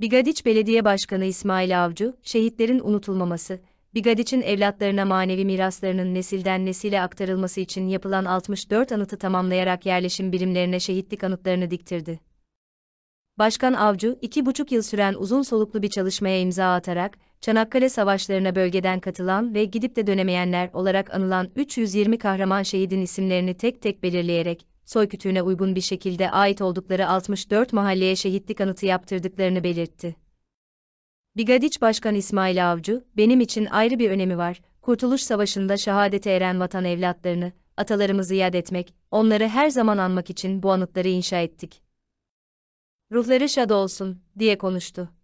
Bigadiç Belediye Başkanı İsmail Avcı, şehitlerin unutulmaması, Bigadiç'in evlatlarına manevi miraslarının nesilden nesile aktarılması için yapılan 64 anıtı tamamlayarak yerleşim birimlerine şehitlik anıtlarını diktirdi. Başkan Avcı, iki buçuk yıl süren uzun soluklu bir çalışmaya imza atarak, Çanakkale Savaşlarına bölgeden katılan ve gidip de dönemeyenler olarak anılan 320 kahraman şehidin isimlerini tek tek belirleyerek, soykütüğüne uygun bir şekilde ait oldukları 64 mahalleye şehitlik anıtı yaptırdıklarını belirtti. Bigadiç Başkan İsmail Avcı, benim için ayrı bir önemi var, Kurtuluş Savaşı'nda şehadete eren vatan evlatlarını, atalarımızı yad etmek, onları her zaman anmak için bu anıtları inşa ettik. Ruhları şad olsun, diye konuştu.